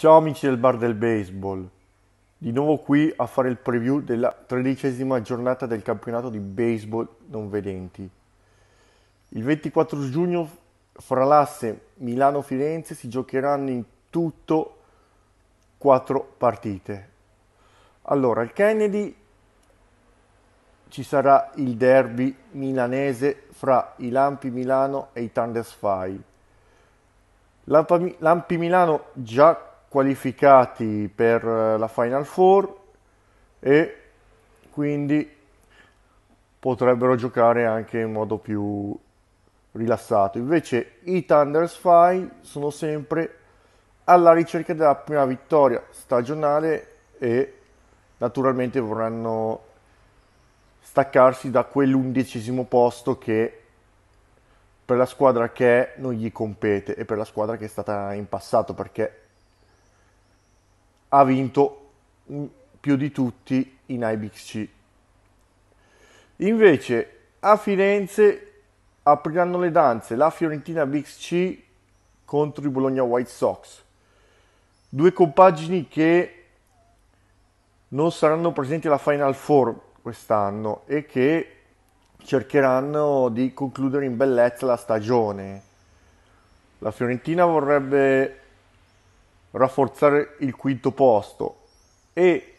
Ciao amici del bar del baseball, di nuovo qui a fare il preview della tredicesima giornata del campionato di baseball non vedenti. Il 24 giugno fra l'asse Milano-Firenze si giocheranno in tutto quattro partite. Allora, al Kennedy ci sarà il derby milanese fra i Lampi Milano e i Thunder Sfai. Lampi Milano già qualificati per eh, la Final Four e quindi potrebbero giocare anche in modo più rilassato. Invece i Thunders Spy sono sempre alla ricerca della prima vittoria stagionale e naturalmente vorranno staccarsi da quell'undicesimo posto che per la squadra che è non gli compete e per la squadra che è stata in passato perché ha vinto più di tutti in IBXC. Invece a Firenze apriranno le danze la Fiorentina BXC contro i Bologna White Sox. Due compagini che non saranno presenti alla Final Four quest'anno e che cercheranno di concludere in bellezza la stagione. La Fiorentina vorrebbe rafforzare il quinto posto e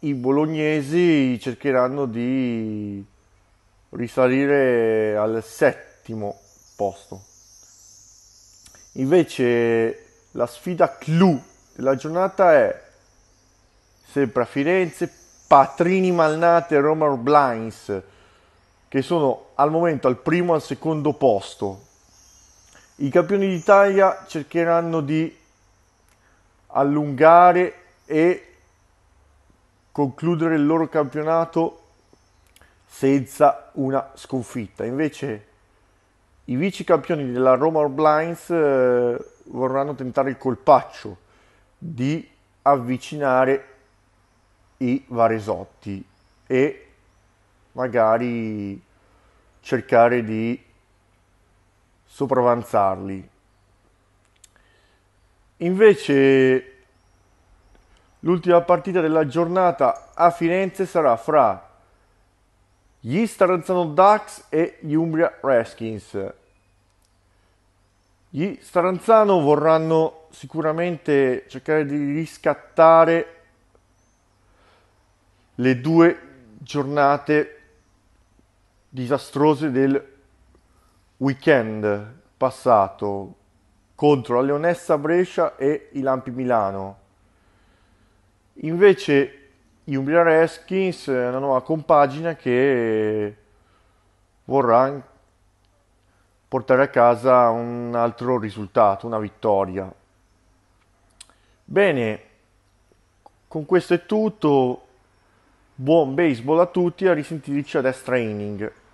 i bolognesi cercheranno di risalire al settimo posto. Invece la sfida clou della giornata è sempre a Firenze, Patrini Malnate e Roma Blinds che sono al momento al primo e al secondo posto i campioni d'Italia cercheranno di allungare e concludere il loro campionato senza una sconfitta. Invece i vice campioni della Roma Blinds eh, vorranno tentare il colpaccio di avvicinare i Varesotti e magari cercare di sopravanzarli. Invece l'ultima partita della giornata a Firenze sarà fra gli Staranzano Ducks e gli Umbria Redskins. Gli Staranzano vorranno sicuramente cercare di riscattare le due giornate disastrose del weekend passato contro la Leonessa Brescia e i Lampi Milano. Invece gli Umbria Redskins è una nuova compagina che vorrà portare a casa un altro risultato, una vittoria. Bene, con questo è tutto. Buon baseball a tutti, a risentirci ad S-Training.